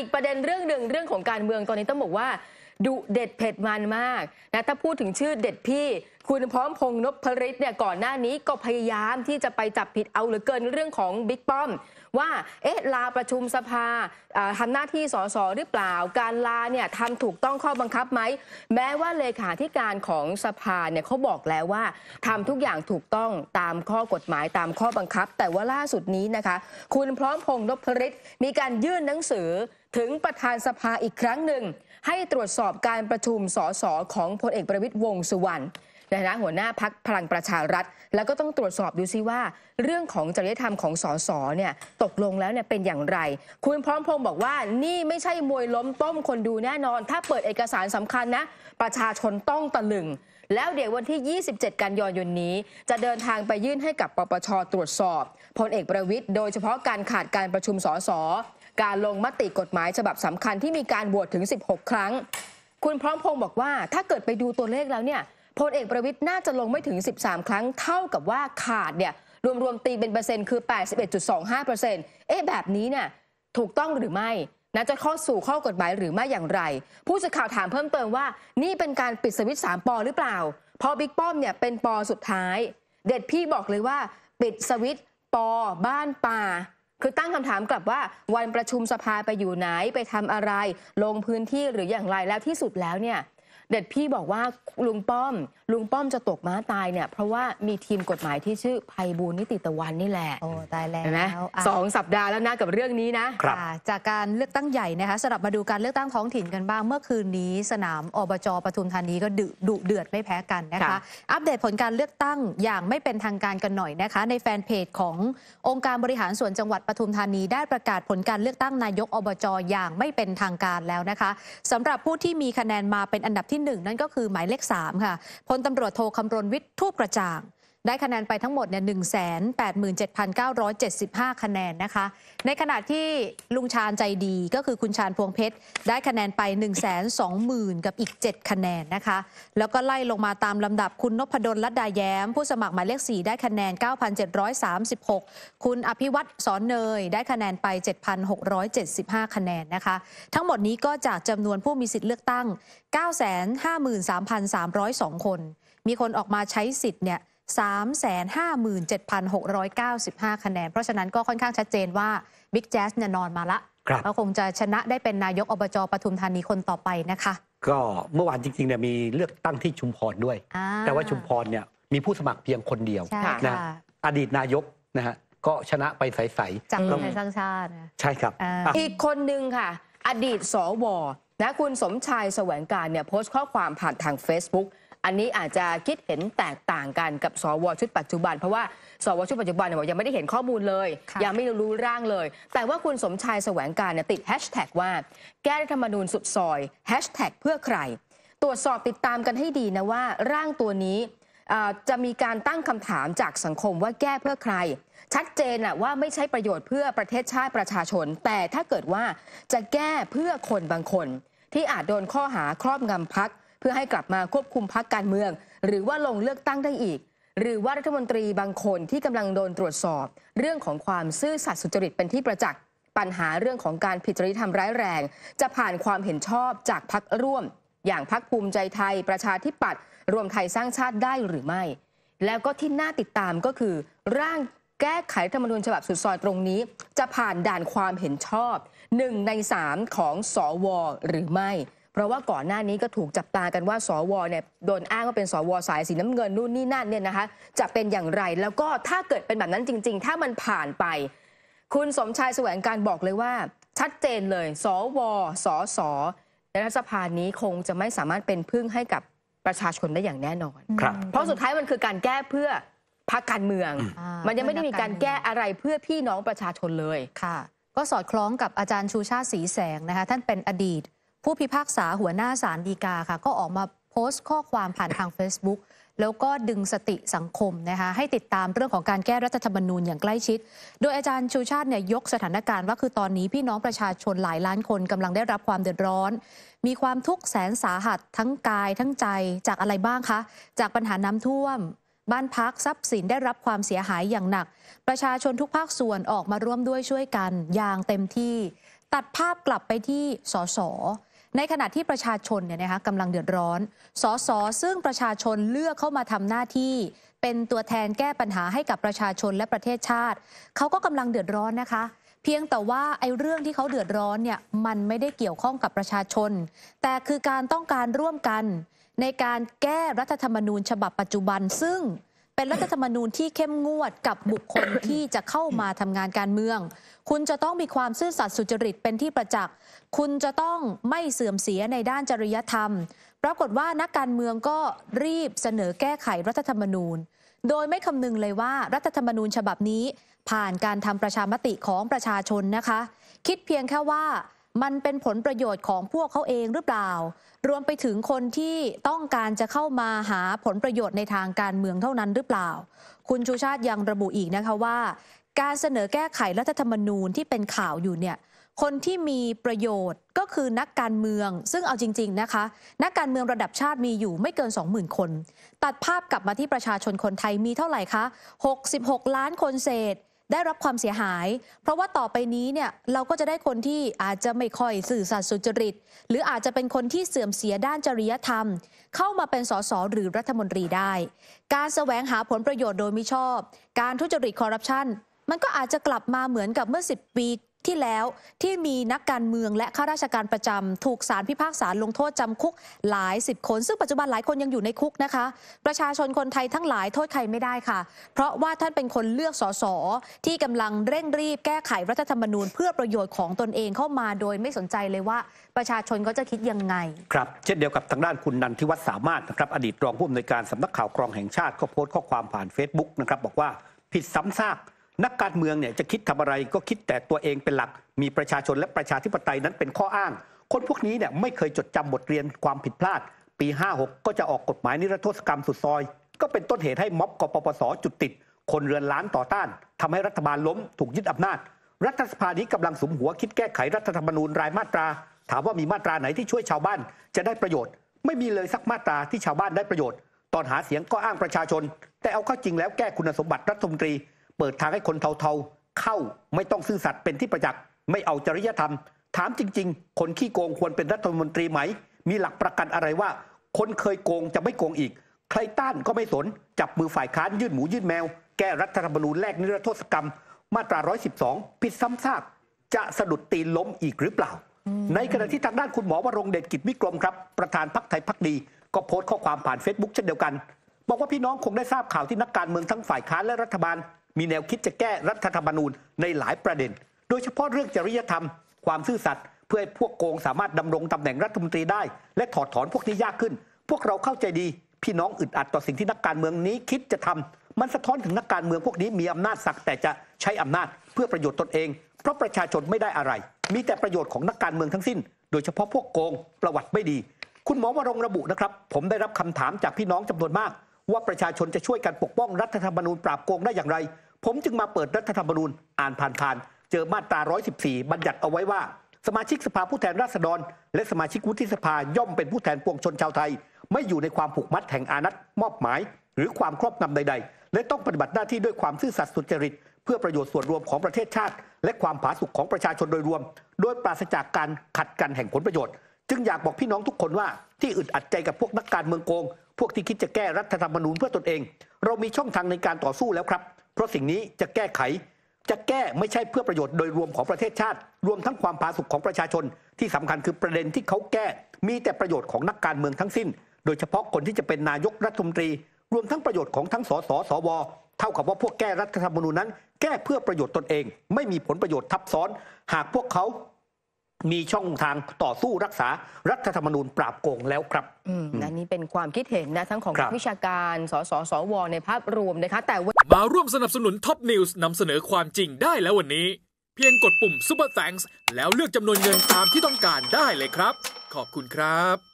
อีกประเด็นเรื่องหนึ่งเรื่องของการเมืองตอนนี้ต้องบอกว่าดุเด็ดเผ็ดมันมากนะถ้าพูดถึงชื่อเด็ดพี่ คุณพร้อมพงษ์นพฤทธิ์เนี่ยก่อนหน้านี้ก็พยายามที่จะไปจับผิดเอาหรือเกินเรื่องของบิ๊กป้อมว่าเอ๊ะลาประชุมสภาทำหน้าที่สสหรือเปล่า การลาเนี่ยทำถูกต้องข้อบังคับไหม แม้ว่าเลขาธิการของสภาเนี่ยเขาบอกแล้วว่าทำทุกอย่างถูกต้องตามข้อกฎหมายตามข้อบังคับ แต่ว่าล่าสุดนี้นะคะคุณพร้อมพงษ์นพฤทธิ์มีการยื่นหนังสือถึงประธานสภาอีกครั้งหนึ่ง ให้ตรวจสอบการประชุมสสของพลเอกประวิตยวงสุวรรณ ในฐานะหัวหน้าพักพลังประชารัฐแล้วก็ต้องตรวจสอบดูซิว่า เรื่องของจริยธรรมของสสเนี่ยตกลงแล้วเนี่ยเป็นอย่างไร คุณพร้อมพงศ์บอกว่านี่ไม่ใช่มวยล้มต้มคนดูแน่นอน ถ้าเปิดเอกสารสำคัญนะ ประชาชนต้องตะลึงแล้วเดี๋ยววันที่ 27กันยายนนี้ จะเดินทางไปยื่นให้กับปปชตรวจสอบพลเอกประวิทย์โดยเฉพาะการขาดการประชุมสสการลงมติกฎหมายฉบับสำคัญที่มีการโหวตถึง 16 ครั้ง คุณพร้อมพงศ์บอกว่าถ้าเกิดไปดูตัวเลขแล้วเนี่ยพลเอกประวิทย์น่าจะลงไม่ถึง 13 ครั้งเท่ากับว่าขาดเนี่ยรวมรวมตีเป็นเปอร์เซ็นต์คือ 81.25%เอ๊ะแบบนี้เนี่ย ถูกต้องหรือไม่นะจะเข้าสู่ข้อกฎหมายหรือไม่อย่างไร ผู้สื่อข่าวถามเพิ่มเติมว่า นี่เป็นการปิดสวิตช์สามปอหรือเปล่าพอบิ๊กป้อมเนี่ยเป็นปอสุดท้าย เด็ดพี่บอกเลยว่า ปิดสวิตช์ปอบ้านป่าคือตั้งคำถามกลับว่า วันประชุมสภาไปอยู่ไหนไปทำอะไร ลงพื้นที่หรืออย่างไรแล้วที่สุดแล้วเนี่ยเด็ดพี่บอกว่าลุงป้อมลุงป้อมจะตกม้าตายเนี่ยเพราะว่ามีทีมกฎหมายที่ชื่อภัยบูลนิติตะวันนี่แหละโอ้ตายแล้วนไหมะสองสัปดาห์แล้วนะกับเรื่องนี้นะครับจากการเลือกตั้งใหญ่นะคะสำหรับมาดูการเลือกตั้งท้องถิ่นกันบ้างเมื่อคืนนี้ สนามอบจปทุมธานีก็ดุดเดือดไม่แพ้กันนะคะอัปเดตผลการเลือกตั้งอย่างไม่เป็นทางการกันหน่อยนะคะ ในแฟนเพจขององค์การบริหารส่วนจังหวัดปทุมธานี ได้ประกาศผลการเลือกตั้งนายกอบจอย่างไม่เป็นทางการแล้วนะคะสำหรับผู้ที่มีคะแนนมาเป็นอันดับที่ที่1นั่นก็คือหมายเลข 3 ค่ะพลตำรวจโทคำรณวิทย์ทูปกระจ่างได้คะแนนไปทั้งหมดเนี่ยหนึ่งแสนแปดหมื่นเจ็ดพันเก้าร้อยเจ็ดสิบห้าคะแนนนะคะ ในขณะที่ลุงชาญใจดีก็คือคุณชาญพวงเพชรได้คะแนนไปหนึ่งแสนสองหมื่นกับอีกเจ็ดคะแนนนะคะ แล้วก็ไล่ลงมาตามลำดับคุณนพดลรัดดาแย้ม ผู้สมัครหมายเลขสี่ได้คะแนน 9,736 คุณอภิวัตรสอนเนยได้คะแนนไป 7,675 คะแนนนะคะ ทั้งหมดนี้ก็จากจำนวนผู้มีสิทธิ์เลือกตั้ง 953,302 คน มีคนออกมาใช้สิทธิ์เนี่ย357,695 คะแนน เพราะฉะนั้นก็ค่อนข้างชัดเจนว่าบิ๊กแจ๊สเนี่ยนอนมาละก็คงจะชนะได้เป็นนายกอบจปทุมธานีคนต่อไปนะคะ ก็เมื่อวานจริงๆเนี่ยมีเลือกตั้งที่ชุมพรด้วย แต่ว่าชุมพรเนี่ยมีผู้สมัครเพียงคนเดียวนะอดีตนายกนะฮะก็ชนะไปใสๆจากไทยสร้างชาติใช่ครับ อีกคนหนึ่งค่ะ อดีตสวนะคุณสมชายแสวงการเนี่ยโพสต์ข้อความผ่านทาง Facebook อันนี้อาจจะคิดเห็นแตกต่างกันกับสวชุดปัจจุบัน เพราะว่าสวชุดปัจจุบันเนี่ยบอกยังไม่ได้เห็นข้อมูลเลยยังไม่รู้ร่างเลย แต่ว่าคุณสมชายแสวงการเนี่ยติดแฮชแท็กว่าแก้รัฐธรรมนูญสุดซอยแฮชแท็กเพื่อใคร ตรวจสอบติดตามกันให้ดีนะว่า ร่างตัวนี้จะมีการตั้งคำถามจากสังคมว่าแก้เพื่อใคร ชัดเจนอะว่าไม่ใช่ประโยชน์เพื่อประเทศชาติประชาชน แต่ถ้าเกิดว่าจะแก้เพื่อคนบางคน ที่อาจโดนข้อหาครอบงำพักเพื่อให้กลับมาควบคุมพักการเมือง หรือว่าลงเลือกตั้งได้อีก หรือว่ารัฐมนตรีบางคนที่กำลังโดนตรวจสอบ เรื่องของความซื่อสัตย์สุจริตเป็นที่ประจักษ์ ปัญหาเรื่องของการผิดจริยธรรมร้ายแรง จะผ่านความเห็นชอบจากพักร่วม อย่างพักภูมิใจไทยประชาธิปัตย์รวมไทยสร้างชาติได้หรือไม่ แล้วก็ที่น่าติดตามก็คือ ร่างแก้ไขธรรมนูญฉบับสุดซอยตรงนี้ จะผ่านด่านความเห็นชอบหนึ่งในสามของสอวอหรือไม่เพราะว่าก่อนหน้านี้ก็ถูกจับตากันว่า สวเนี่ยโดนอ้างว่าเป็นสวสาย สีน้ำเงินนู่นนี่นั่นเนี่ยนะคะจะเป็นอย่างไร แล้วก็ถ้าเกิดเป็นแบบนั้นจริงๆ ถ้ามันผ่านไป คุณสมชายแสวงการบอกเลยว่าชัดเจนเลย สวสสในรัฐสภานี้คงจะไม่สามารถเป็นพึ่งให้กับประชาชนได้อย่างแน่นอนเพราะสุดท้าย มันคือการแก้เพื่อพักการเมือง มันยังไม่ได้มีการแก้อะไรเพื่อพี่น้องประชาชนเลยค่ะ ก็สอดคล้องกับอาจารย์ชูชาติศรีแสงนะคะท่านเป็นอดีตผู้พิพากษาหัวหน้าศาลฎีกาค่ะ ก็ออกมาโพสต์ข้อความผ่านทาง Facebook แล้วก็ดึงสติสังคมนะคะให้ติดตามเรื่องของการแก้รัฐธรรมนูญอย่างใกล้ชิด โดยอาจารย์ชูชาติเนี่ยยกสถานการณ์ว่า คือตอนนี้พี่น้องประชาชนหลายล้านคนกำลังได้รับความเดือดร้อน มีความทุกข์แสนสาหัสทั้งกายทั้งใจจากอะไรบ้างคะจากปัญหาน้ำท่วม บ้านพักทรัพย์สินได้รับความเสียหายอย่างหนัก ประชาชนทุกภาคส่วนออกมาร่วมด้วยช่วยกันอย่างเต็มที่ ตัดภาพกลับไปที่สสในขณะที่ประชาชนเนี่ยนะคะกำลังเดือดร้อน สส ซึ่งประชาชนเลือกเข้ามาทำหน้าที่ เป็นตัวแทนแก้ปัญหาให้กับประชาชนและประเทศชาติ เขาก็กำลังเดือดร้อนนะคะ เพียงแต่ว่าไอ้เรื่องที่เขาเดือดร้อนเนี่ยมันไม่ได้เกี่ยวข้องกับประชาชน แต่คือการต้องการร่วมกัน ในการแก้รัฐธรรมนูญ ฉบับปัจจุบันซึ่งเป็นรัฐธรรมนูญที่เข้มงวดกับบุคคลที่จะเข้ามาทำงานการเมือง คุณจะต้องมีความซื่อสัตย์สุจริตเป็นที่ประจักษ์คุณจะต้องไม่เสื่อมเสียในด้านจริยธรรมปรากฏว่านักการเมืองก็รีบเสนอแก้ไขรัฐธรรมนูญ โดยไม่คำนึงเลยว่า รัฐธรรมนูญฉบับนี้ ผ่านการทำประชามติของประชาชนนะคะ คิดเพียงแค่ว่ามันเป็นผลประโยชน์ของพวกเขาเองหรือเปล่า รวมไปถึงคนที่ต้องการจะเข้ามาหาผลประโยชน์ในทางการเมืองเท่านั้นหรือเปล่า คุณชูชาติยังระบุอีกนะคะว่า การเสนอแก้ไขรัฐธรรมนูญที่เป็นข่าวอยู่เนี่ยคนที่มีประโยชน์ก็คือนักการเมืองซึ่งเอาจริง ๆนะคะนักการเมืองระดับชาติมีอยู่ไม่เกิน20,000คน ตัดภาพกลับมาที่ประชาชนคนไทยมีเท่าไหร่คะ66 ล้านคนเศษได้รับความเสียหาย เพราะว่าต่อไปนี้เนี่ยเราก็จะได้คนที่อาจจะไม่ค่อยสื่อสัตย์สุจริต หรืออาจจะเป็นคนที่เสื่อมเสียด้านจริยธรรม เข้ามาเป็นสสหรือรัฐมนตรีได้ การแสวงหาผลประโยชน์โดยมิชอบ การทุจริตคอร์รัปชันมันก็อาจจะกลับมาเหมือนกับเมื่อ10ปีที่แล้วที่มีนักการเมืองและข้าราชการประจำ ถูกศาลพิพากษาลงโทษจำคุกหลายสิบคน ซึ่งปัจจุบันหลายคนยังอยู่ในคุกนะคะ ประชาชนคนไทยทั้งหลาย โทษใครไม่ได้ค่ะ เพราะว่าท่านเป็นคนเลือกสสที่กำลังเร่งรีบแก้ไขรัฐธรรมนูญเพื่อประโยชน์ของตนเองเข้ามาโดยไม่สนใจเลยว่าประชาชนเขาจะคิดยังไง ครับเช่นเดียวกับทางด้านคุณนันทิวัฒน์สามารถนะครับอดีตรองผู้อำนวยการสำนักข่าวกรองแห่งชาติก็โพสต์ข้อความผ่าน Facebook นะครับบอกว่าผิดซ้ำซากนักการเมืองเนี่ยจะคิดทำอะไรก็คิดแต่ตัวเองเป็นหลัก มีประชาชนและประชาธิปไตยนั้นเป็นข้ออ้าง คนพวกนี้เนี่ยไม่เคยจดจำบทเรียนความผิดพลาด ปี 56 ก็จะออกกฎหมายนิรโทษกรรมสุดซอย ก็เป็นต้นเหตุให้ม็อบกปปสจุดติด คนเรือนล้านต่อต้าน ทำให้รัฐบาลล้มถูกยึดอำนาจ รัฐสภานี้กำลังสมหัวคิดแก้ไขรัฐธรรมนูญรายมาตรา ถามว่ามีมาตราไหนที่ช่วยชาวบ้าน จะได้ประโยชน์ไม่มีเลยสักมาตราที่ชาวบ้านได้ประโยชน์ ตอนหาเสียงก็อ้างประชาชน แต่เอาเข้าจริงแล้วแก้คุณสมบัติรัฐมนตรีเปิดทางให้คนเทา ๆ เข้าไม่ต้องซื่อสัตย์เป็นที่ประจักษ์ ไม่เอาจริยธรรม ถามจริง ๆ คนขี้โกงควรเป็นรัฐมนตรีไหม มีหลักประกันอะไรว่า คนเคยโกงจะไม่โกงอีก ใครต้านก็ไม่สน จับมือฝ่ายค้านยื่นหมูยื่นแมวแก้รัฐธรรมนูญแลกนิรโทษกรรมมาตรา 112 ผิดซ้ำซากจะสะดุดตีล้มอีกหรือเปล่า ในขณะที่ทางด้านคุณหมอวรงเดชกิจวิกรมครับประธานพักไทยพักดี ก็โพสต์ข้อความผ่าน Facebook เช่นเดียวกัน บอกว่าพี่น้องคงได้ทราบข่าวที่นักการเมืองทั้งฝ่ายค้านและรัฐบาลมีแนวคิดจะแก้รัฐธรรมนูญในหลายประเด็น โดยเฉพาะเรื่องจริยธรรม ความซื่อสัตย์เพื่อให้พวกโกงสามารถดำรงตำแหน่งรัฐมนตรีได้และถอดถอนพวกนี้ยากขึ้น พวกเราเข้าใจดี พี่น้องอึดอัดต่อสิ่งที่นักการเมืองนี้คิดจะทำมันสะท้อนถึงนักการเมืองพวกนี้มีอำนาจสัก แต่จะใช้อำนาจเพื่อประโยชน์ตนเอง เพราะประชาชนไม่ได้อะไร มีแต่ประโยชน์ของนักการเมืองทั้งสิ้น โดยเฉพาะพวกโกงประวัติไม่ดี คุณหมอวรงระบุนะครับ ผมได้รับคำถามจากพี่น้องจำนวนมากว่าประชาชนจะช่วยกันปกป้องรัฐธรรมนูญปราบโกงได้อย่างไร ผมจึงมาเปิดรัฐธรรมนูญ อ่านผ่านๆานเจอมาตรา 114 บัญญัติเอาไว้ว่า สมาชิกสภาผู้แทนราษฎร และสมาชิกวุฒิสภา ย่อมเป็นผู้แทนปวงชนชาวไทย ไม่อยู่ในความผูกมัดแห่งอานัตมอบหมาย หรือความครอบงำใด ๆ และต้องปฏิบัติหน้าที่ด้วยความซื่อสัตย์สุจริตเพื่อประโยชน์ส่วนรวมของประเทศชาติ และความผาสุกขของประชาชนโดยรวม โดยปราศจากการขัดกันแห่งผลประโยชน์จึงอยากบอกพี่น้องทุกคนว่า ที่อึดอัดใจกับพวกนักการเมืองโกงพวกที่คิดจะแก้รัฐธรรมนูญเพื่อตนเอง เรามีช่องทางในการต่อสู้แล้วครับเพราะสิ่งนี้จะแก้ไข จะแก้ไม่ใช่เพื่อประโยชน์โดยรวมของประเทศชาติ รวมทั้งความผาสุกของประชาชน ที่สำคัญคือประเด็นที่เขาแก้มีแต่ประโยชน์ของนักการเมืองทั้งสิ้น โดยเฉพาะคนที่จะเป็นนายกรัฐมนตรีรวมทั้งประโยชน์ของทั้งสสสว เท่ากับว่าพวกแก้รัฐธรรมนูญนั้นแก้เพื่อประโยชน์ตนเอง ไม่มีผลประโยชน์ทับซ้อน หากพวกเขามีช่องทางต่อสู้รักษารัฐธรรมนูญปราบโกงแล้วครับอันนี้เป็นความคิดเห็นนะ ทั้งของวิชาการ สสสวในภาพรวมนะคะแต่ว่ามาร่วมสนับสนุนท็อปนิวส์นำเสนอความจริงได้แล้ววันนี้ เพียงกดปุ่มซ u ป e r t h a n ส s แล้วเลือกจำนวนเงินตามที่ต้องการได้เลยครับ ขอบคุณครับ